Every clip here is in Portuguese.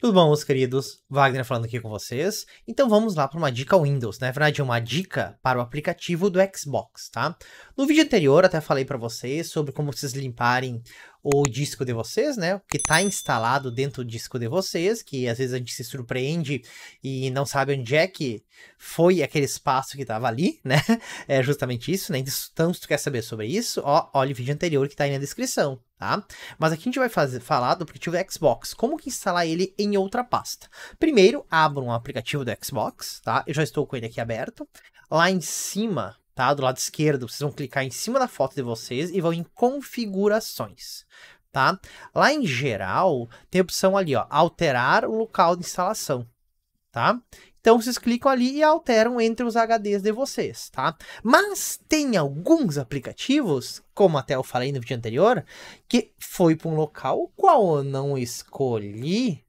Tudo bom, meus queridos? Wagner falando aqui com vocês. Então vamos lá para uma dica Windows, né? na verdade é uma dica para o aplicativo do Xbox, tá? No vídeo anterior até falei para vocês sobre como vocês limparem o disco de vocês, né? O que está instalado dentro do disco de vocês, que às vezes a gente se surpreende e não sabe onde é que foi aquele espaço que estava ali, né? É justamente isso, né? Então se tu quer saber sobre isso, ó, olha o vídeo anterior que está aí na descrição tá? Mas aqui a gente vai fazer, falar do aplicativo do Xbox, como que instalar ele em outra pasta. Primeiro, abro um aplicativo do Xbox, tá? Eu já estou com ele aqui aberto. Lá em cima, tá? Do lado esquerdo, vocês vão clicar em cima da foto de vocês e vão em configurações. Tá? Lá em geral, tem a opção ali, ó, alterar o local de instalação, tá? Então vocês clicam ali e alteram entre os HDs de vocês, tá? Mas tem alguns aplicativos, como até eu falei no vídeo anterior, que foi para um local qual eu não escolhi,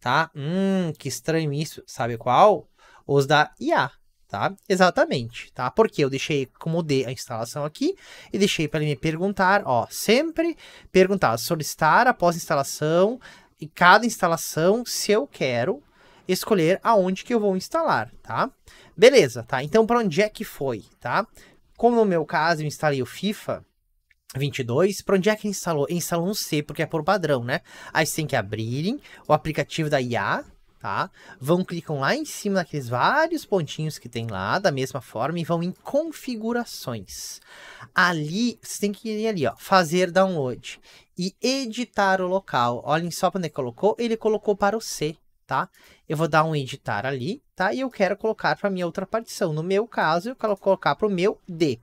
tá? Hum, que estranho isso. Sabe qual? Os da IA, tá? Exatamente, tá? Porque eu deixei como D a instalação aqui e deixei para ele me perguntar, ó, sempre perguntar, solicitar após instalação e cada instalação se eu quero escolher aonde que eu vou instalar, tá? Beleza, tá? Então, para onde é que foi, tá? Como no meu caso, eu instalei o FIFA 22, para onde é que instalou? Instalou um C, porque é por padrão, né? Aí você tem que abrirem o aplicativo da IA, tá? Vão, clicam lá em cima naqueles vários pontinhos que tem lá, da mesma forma, e vão em configurações. Ali, você tem que ir ali, ó, fazer download e editar o local. Olhem só para onde ele é colocou, ele colocou para o C, tá? eu vou dar um editar ali, tá? E eu quero colocar para minha outra partição. No meu caso, eu quero colocar para o meu D.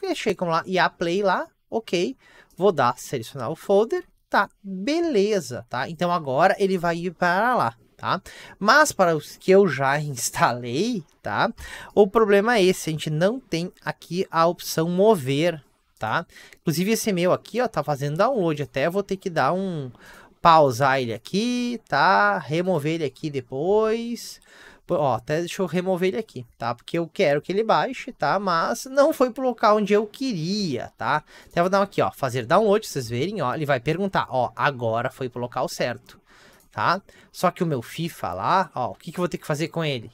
Deixei como lá, e a play lá, ok. Vou dar, selecionar o folder, tá? Beleza, tá? Então agora ele vai ir para lá, tá? Mas para os que eu já instalei, tá? O problema é esse, a gente não tem aqui a opção mover, tá? Inclusive esse meu aqui, ó, tá fazendo download, até vou ter que dar um pausar ele aqui, tá? Remover ele aqui depois. Ó, até deixa eu remover ele aqui, tá? Porque eu quero que ele baixe, tá? Mas não foi pro local onde eu queria, tá? Então eu vou dar aqui, ó, fazer download, vocês verem, ó. Ele vai perguntar, ó, agora foi pro local certo, tá? Só que o meu FIFA lá, ó, o que, que eu vou ter que fazer com ele?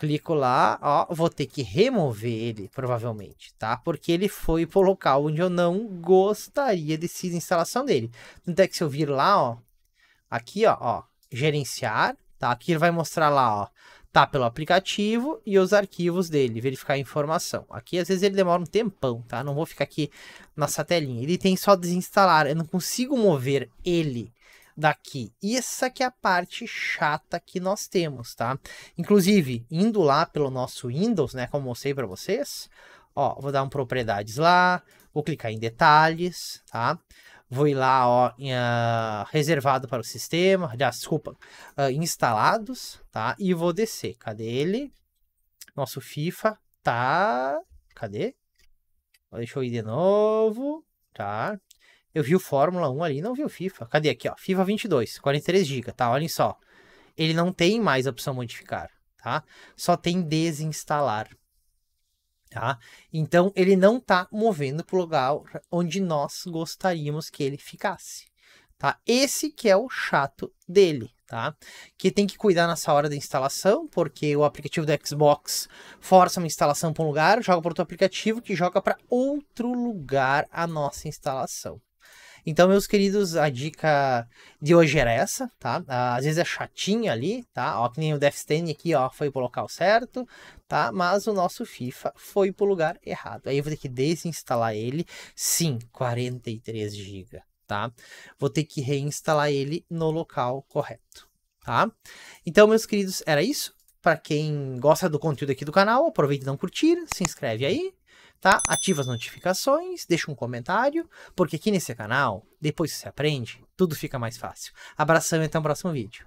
clico lá, ó, vou ter que remover ele, provavelmente, tá? Porque ele foi pro local onde eu não gostaria de ser instalação dele. então é que se eu vir lá, ó, aqui, ó, ó, gerenciar, tá? Aqui ele vai mostrar lá, ó, tá pelo aplicativo e os arquivos dele, verificar a informação. Aqui, às vezes, ele demora um tempão, tá? Não vou ficar aqui nessa telinha. Ele tem só desinstalar, eu não consigo mover ele daqui. Isso essa que é a parte chata que nós temos, tá? Inclusive, indo lá pelo nosso Windows, né, como mostrei para vocês, ó, vou dar um propriedades lá, vou clicar em detalhes, tá? Vou ir lá, ó, em, uh, reservado para o sistema, já, desculpa, uh, instalados, tá? E vou descer, cadê ele? Nosso FIFA, tá? Cadê? Deixa eu ir de novo, tá? Eu vi o Fórmula 1 ali, não vi o FIFA. Cadê aqui, ó? FIFA 22, 43 GB, tá? Olhem só. Ele não tem mais a opção modificar, tá? Só tem desinstalar, tá? Então, ele não tá movendo pro lugar onde nós gostaríamos que ele ficasse, tá? Esse que é o chato dele, tá? Que tem que cuidar nessa hora da instalação, porque o aplicativo do Xbox força uma instalação para um lugar, joga para outro aplicativo que joga para outro lugar a nossa instalação. Então, meus queridos, a dica de hoje era essa, tá? Ah, às vezes é chatinha ali, tá? Ó, que nem o Death Stand aqui, ó, foi pro local certo, tá? Mas o nosso FIFA foi pro lugar errado. Aí eu vou ter que desinstalar ele, sim, 43 GB, tá? Vou ter que reinstalar ele no local correto, tá? Então, meus queridos, era isso. Para quem gosta do conteúdo aqui do canal, aproveita e dá um curtir, se inscreve aí, tá? Ativa as notificações, deixa um comentário, porque aqui nesse canal, depois que você aprende, tudo fica mais fácil. Abração e até o próximo vídeo.